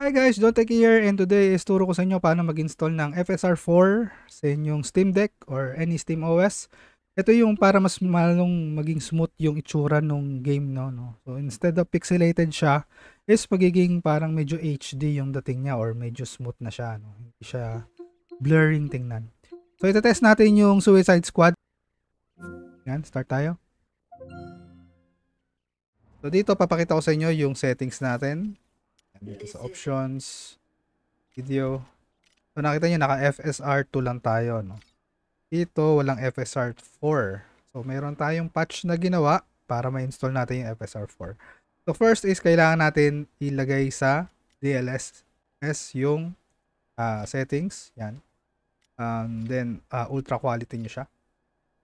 Hi guys, Dotec here and today is turo ko sa inyo paano mag-install ng FSR 4 sa inyong Steam Deck or any Steam OS. Ito yung para mas malong maging smooth yung itsura ng game no, no. So instead of pixelated siya, is magiging parang medyo HD yung dating niya or medyo smooth na siya no. Hindi siya blurring tingnan. So ito test natin yung Suicide Squad. Yan, start tayo. So dito papakita ko sa inyo yung settings natin. Dito sa options, video. So nakita niyo naka FSR 2 lang tayo no. Dito walang FSR 4. So meron tayong patch na ginawa para ma-install natin yung FSR 4. So first is kailangan natin ilagay sa DLSS yung uh, settings, yan. Um, then uh, ultra quality niyo siya.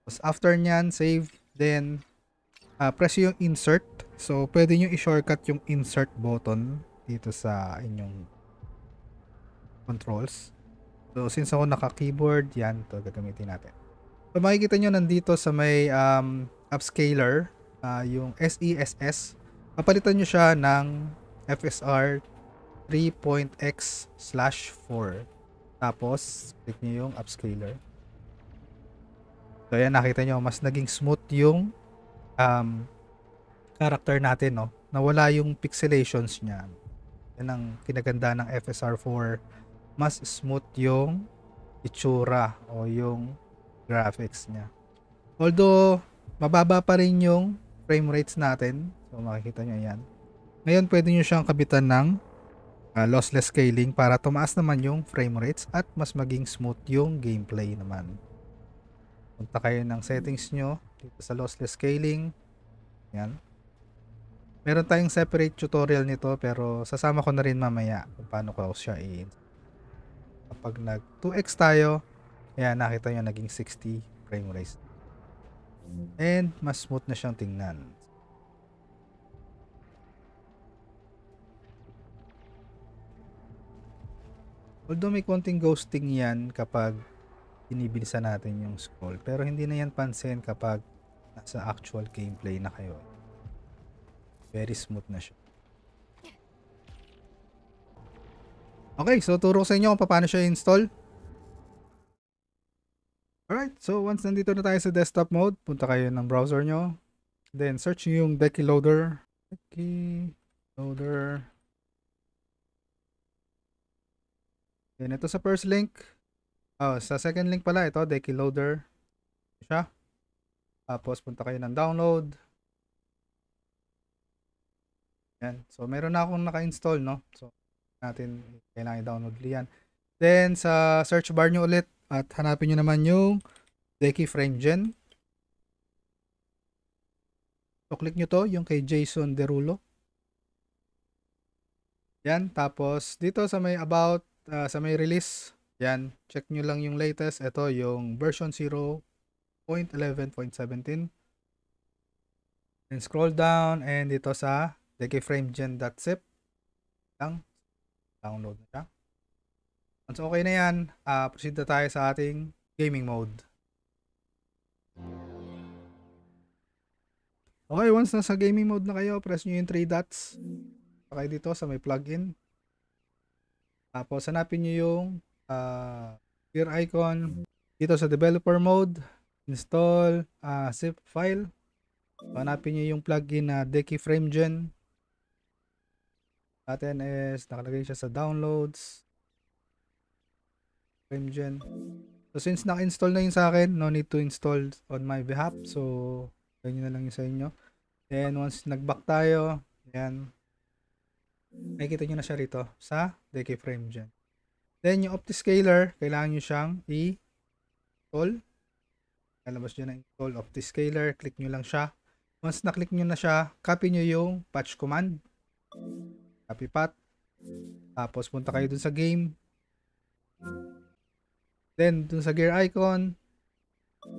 Tapos after niyan, save, then uh, press yung insert. So, pwede nyo i-shortcut yung insert button dito sa inyong controls. So, since ako naka-keyboard, yan, to gagamitin natin. So, makikita nyo nandito sa may um, upscaler, uh, yung SESS. E Papalitan nyo siya ng FSR 3.x slash 4. Tapos, click nyo yung upscaler. So, ayan, nakita nyo, mas naging smooth yung um, character natin, no? Nawala yung pixelations niya. Yan ang kinaganda ng FSR4. Mas smooth yung itsura o yung graphics niya. Although, mababa pa rin yung frame rates natin. So, makikita nyo yan. Ngayon, pwede nyo siyang kabitan ng uh, lossless scaling para tumaas naman yung frame rates at mas maging smooth yung gameplay naman. Punta kayo ng settings nyo dito sa lossless scaling. Yan. Meron tayong separate tutorial nito pero sasama ko na rin mamaya kung paano ko siya i Kapag nag 2x tayo, ayan nakita nyo naging 60 frame rate. And mas smooth na siyang tingnan. Although may konting ghosting yan kapag binibilisan natin yung scroll. Pero hindi na yan pansin kapag nasa actual gameplay na kayo very smooth na siya okay so turo ko sa inyo kung paano siya install alright so once nandito na tayo sa desktop mode punta kayo ng browser nyo then search nyo yung Decky Loader Decky Loader then ito sa first link oh, sa second link pala ito Decky Loader siya tapos punta kayo ng download. Yan. So meron na akong naka-install no. So natin kailangan i-download liyan. Then sa search bar nyo ulit at hanapin nyo naman yung Deki Frame So click nyo to yung kay Jason Derulo. Yan. Tapos dito sa may about uh, sa may release. Yan. Check nyo lang yung latest. Ito yung version 0.1. 0.11.17 then scroll down and dito sa deciframegen.zip lang download na siya once okay na yan uh, proceed na tayo sa ating gaming mode okay once na sa gaming mode na kayo press nyo yung 3 dots okay dito sa may plugin tapos hanapin nyo yung uh, ah, gear icon dito sa developer mode install uh, zip file hanapin nyo yung plugin na Deki FrameGen natin is nakalagay siya sa downloads FrameGen so since naka-install na yun sa akin no need to install on my behalf so ganyan na lang yun sa inyo then once nag-back tayo yan nakikita nyo na siya rito sa Deki FrameGen then yung OptiScaler kailangan nyo siyang i-install Lalabas nyo na yung call of the scaler. Click nyo lang siya. Once na-click nyo na siya, copy nyo yung patch command. Copy path. Tapos punta kayo dun sa game. Then, dun sa gear icon.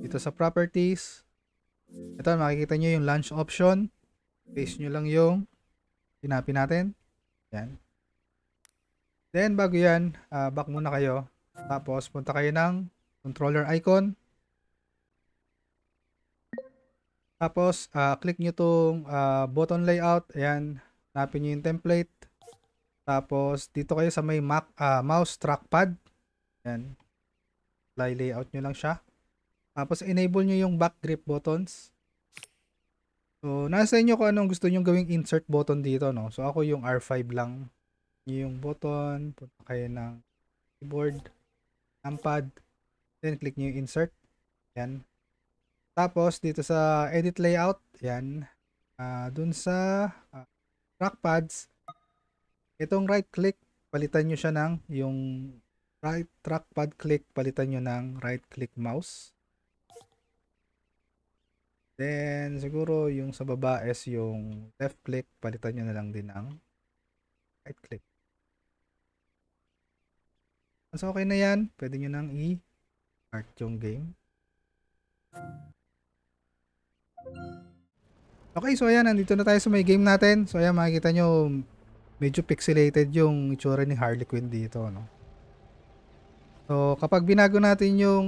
Dito sa properties. Ito, makikita nyo yung launch option. Paste nyo lang yung tinapin natin. Yan. Then, bago yan, uh, back muna kayo. Tapos, punta kayo ng controller icon. Tapos, uh, click nyo itong uh, ah, button layout. Ayan. Hanapin nyo yung template. Tapos, dito kayo sa may Mac, uh, mouse trackpad. Ayan. Apply layout nyo lang siya. Tapos, enable nyo yung back grip buttons. So, nasa inyo kung anong gusto nyo gawing insert button dito, no? So, ako yung R5 lang. Yung button. Punta kayo ng keyboard. Numpad. Then, click nyo yung insert. Ayan. Tapos dito sa edit layout, yan. Uh, dun sa uh, ah, trackpads, itong right click, palitan nyo siya ng yung right trackpad click, palitan nyo ng right click mouse. Then siguro yung sa baba is yung left click, palitan nyo na lang din ng right click. so, okay na yan, pwede nyo nang i-start yung game. Okay, so ayan, nandito na tayo sa may game natin. So ayan, makikita nyo, medyo pixelated yung itsura ni Harley Quinn dito, no? So, kapag binago natin yung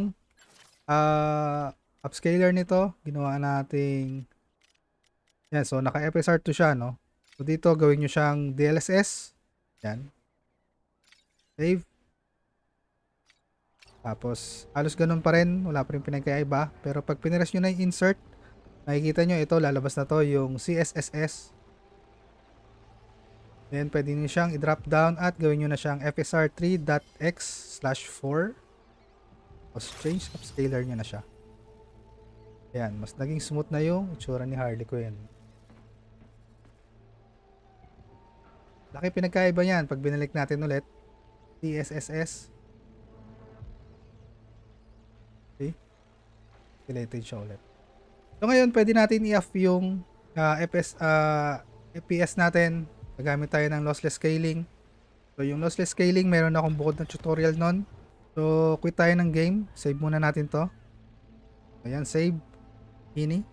uh, upscaler nito, ginawa nating yan, so naka FSR2 siya, no? So, dito gawin nyo siyang DLSS. Yan. Save. Tapos, halos ganun pa rin. Wala pa rin pinagkaiba. Pero pag pinres nyo na yung insert, Makikita nyo ito, lalabas na to yung CSSS. Then, pwede nyo siyang i-drop down at gawin nyo na siyang FSR3.x slash 4. Tapos change upscaler nyo na siya. Ayan, mas naging smooth na yung itsura ni Harley Quinn. Laki pinagkaiba niyan pag binalik natin ulit. CSSS. Okay. Dilated siya ulit. So ngayon, pwede natin i-off yung uh, ah, FPS, uh, ah, FPS natin. Gagamit tayo ng lossless scaling. So yung lossless scaling, meron akong bukod na tutorial nun. So quit tayo ng game. Save muna natin to. Ayan, save. Ini.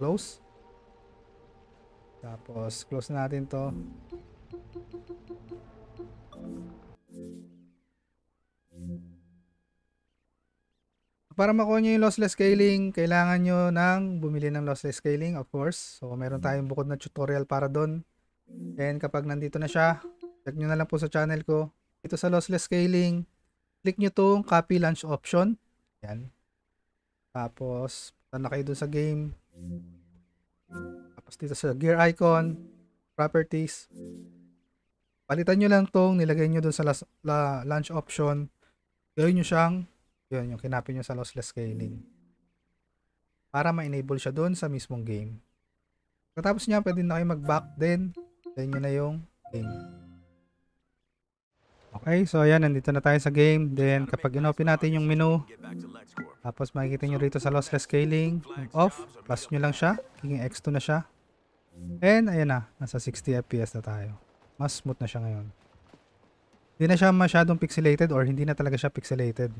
Close. Tapos, close na natin to. Para makuha nyo yung lossless scaling, kailangan nyo ng bumili ng lossless scaling, of course. So, meron mm-hmm. tayong bukod na tutorial para doon. And kapag nandito na siya, check nyo na lang po sa channel ko. Ito sa lossless scaling, click nyo tong copy launch option. Yan. Tapos, punta na kayo dun sa game. Tapos dito sa gear icon, properties. Palitan nyo lang tong nilagay nyo dun sa la, la launch option. Gawin nyo siyang yun, yung kinapin nyo sa lossless scaling. Para ma-enable siya doon sa mismong game. Katapos niya, pwede na kayo mag-back din. Then yun na yung game. Okay, so ayan, nandito na tayo sa game. Then kapag in-open natin yung menu, tapos makikita nyo rito sa lossless scaling, off, plus nyo lang siya, kicking X2 na siya. And ayan na, nasa 60 FPS na tayo. Mas smooth na siya ngayon. Hindi na siya masyadong pixelated or hindi na talaga siya pixelated.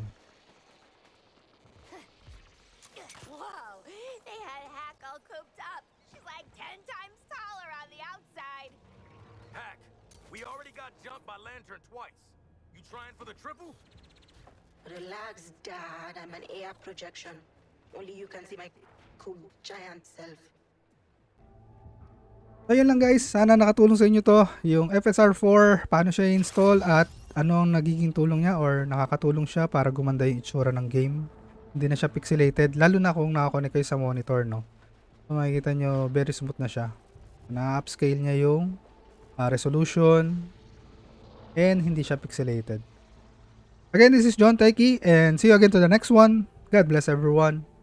that hack all cooped up. She's like ten times taller on the outside. Hack, we already got jumped by Lantern twice. You trying for the triple? Relax, Dad. I'm an air projection. Only you can see my cool giant self. Ayun lang guys, sana nakatulong sa inyo to yung FSR4, paano siya install at anong nagiging tulong niya or nakakatulong siya para gumanda yung itsura ng game. Hindi na siya pixelated. Lalo na kung nakakonect kayo sa monitor, no? So, makikita nyo, very smooth na siya. Na-upscale niya yung uh, resolution and hindi siya pixelated. Again, this is John Taiki and see you again to the next one. God bless everyone.